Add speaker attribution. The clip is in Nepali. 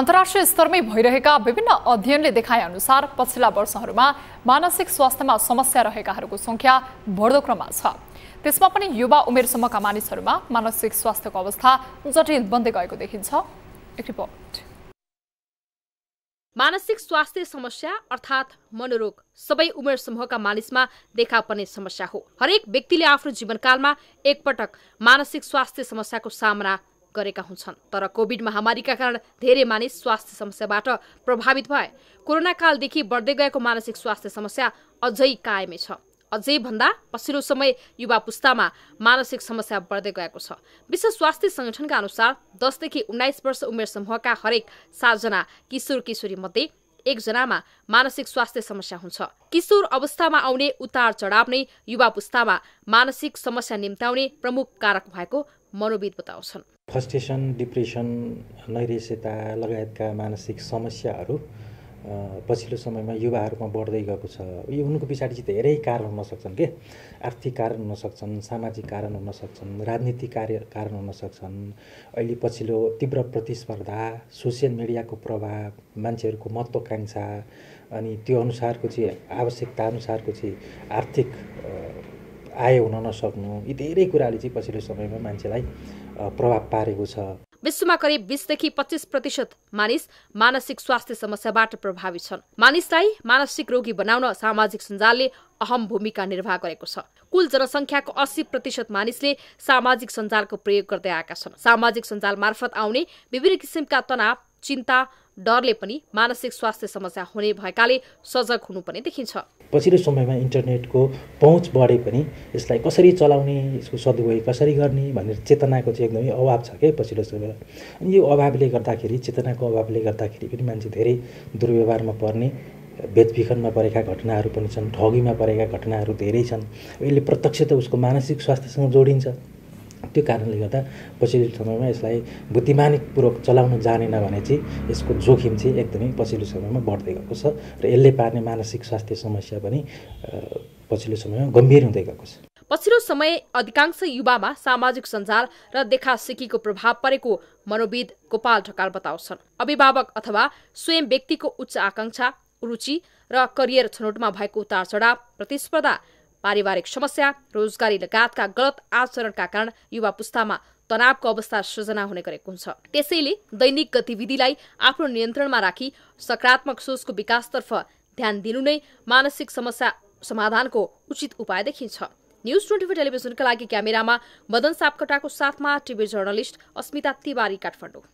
Speaker 1: अन्तर्राष्ट्रिय स्तरमै भइरहेका विभिन्न अध्ययनले देखाए अनुसार पछिल्ला वर्षहरूमा मानसिक स्वास्थ्यमा समस्या रहेकाहरूको संख्या बढ्दो क्रममा छ त्यसमा पनि युवा उमेर समूहका मानिसहरूमा मानसिक स्वास्थ्यको अवस्था जटिल बन्दै गएको देखिन्छ एक रिपोर्ट मानसिक स्वास्थ्य समस्या अर्थात् मनोरोग सबै उमेर समूहका मानिसमा देखा पर्ने समस्या हो हरेक व्यक्तिले आफ्नो जीवनकालमा एकपटक मानसिक स्वास्थ्य समस्याको सामना गरेका हुन्छन् तर कोभिड महामारीका कारण धेरै मानिस स्वास्थ्य समस्याबाट प्रभावित भए कोरोना कालदेखि बढ्दै गएको मानसिक स्वास्थ्य समस्या अझै कायमै छ अझै भन्दा पछिल्लो समय युवा पुस्तामा मानसिक समस्या बढ्दै गएको छ विश्व स्वास्थ्य सङ्गठनका अनुसार दसदेखि उन्नाइस वर्ष उमेर समूहका हरेक सातजना किशोर किशोरी मध्ये एकजनामा मानसिक स्वास्थ्य समस्या हुन्छ किशोर अवस्थामा आउने उतार चढाव नै युवा पुस्तामा मानसिक समस्या निम्ताउने प्रमुख कारक भएको मनोविद बताउँछन्
Speaker 2: फ्रस्ट्रेसन डिप्रेसन नैरेस्यता लगायतका मानसिक समस्याहरू पछिल्लो समयमा युवाहरूमा बढ्दै गएको छ यो उनको पछाडि चाहिँ धेरै कारण हुनसक्छन् के आर्थिक कारण हुनसक्छन् सामाजिक कारण हुनसक्छन् राजनीतिक कार्य कारण हुनसक्छन् अहिले पछिल्लो तीव्र प्रतिस्पर्धा सोसियल मिडियाको प्रभाव मान्छेहरूको महत्त्वकाङ्क्षा अनि त्यो अनुसारको चाहिँ आवश्यकता अनुसारको चाहिँ आर्थिक आय हुन नसक्नु यी धेरै कुराले चाहिँ पछिल्लो समयमा मान्छेलाई प्रभाव पारेको छ
Speaker 1: विश्वमा करिब बिसदेखि पच्चिस प्रतिशत मानिस मानसिक स्वास्थ्य समस्याबाट प्रभावित छन् मानिसलाई मानसिक रोगी बनाउन सामाजिक सञ्जालले अहम भूमिका निर्वाह गरेको छ कुल जनसङ्ख्याको अस्सी प्रतिशत मानिसले सामाजिक सञ्जालको प्रयोग गर्दै आएका छन् सामाजिक सञ्जाल मार्फत आउने विभिन्न किसिमका तनाव चिन्ता डरले पनि मानसिक स्वास्थ्य समस्या हुने भएकाले सजग हुनुपर्ने देखिन्छ
Speaker 2: पछिल्लो समयमा इन्टरनेटको पहुँच बढे पनि यसलाई कसरी चलाउने यसको सदुपयोग कसरी गर्ने भनेर चेतनाको चाहिँ एकदमै अभाव छ क्या पछिल्लो समयमा अनि यो अभावले गर्दाखेरि चेतनाको अभावले गर्दाखेरि पनि मान्छे धेरै दुर्व्यवहारमा पर्ने बेचबिखनमा परेका घटनाहरू पनि छन् ठगीमा परेका घटनाहरू धेरै छन् यसले प्रत्यक्ष त उसको मानसिक स्वास्थ्यसँग जोडिन्छ त्यो कारणले गर्दा पछिल्लो समयमा यसलाई बुद्धिमानीपूर्वक चलाउन जानेन भने चाहिँ यसको जोखिम चाहिँ एकदमै पछिल्लो समयमा बढ्दै गएको छ र यसले पार्ने मानसिक स्वास्थ्य समस्या पनि पछिल्लो समयमा गम्भीर हुँदै गएको छ
Speaker 1: पछिल्लो समय अधिकांश युवामा सामाजिक सञ्जाल र देखा सिकीको प्रभाव परेको मनोविद गोपाल ढकाल बताउँछन् अभिभावक अथवा स्वयं व्यक्तिको उच्च आकाङ्क्षा रुचि र करियर छनौटमा भएको उतार चढाव प्रतिस्पर्धा पारिवारिक समस्या रोजगारी लगायतका गलत आचरणका कारण युवा पुस्तामा तनावको अवस्था सृजना हुने गरेको हुन्छ त्यसैले दैनिक गतिविधिलाई आफ्नो नियन्त्रणमा राखी सकारात्मक सोचको विकासतर्फ ध्यान दिनु नै मानसिक समस्या समाधानको उचित उपाय देखिन्छ न्युज ट्वेन्टी फोर टेलिभिजनका लागि क्यामेरामा मदन सापकोटाको साथमा टिभी जर्नलिस्ट अस्मिता तिवारी काठमाडौँ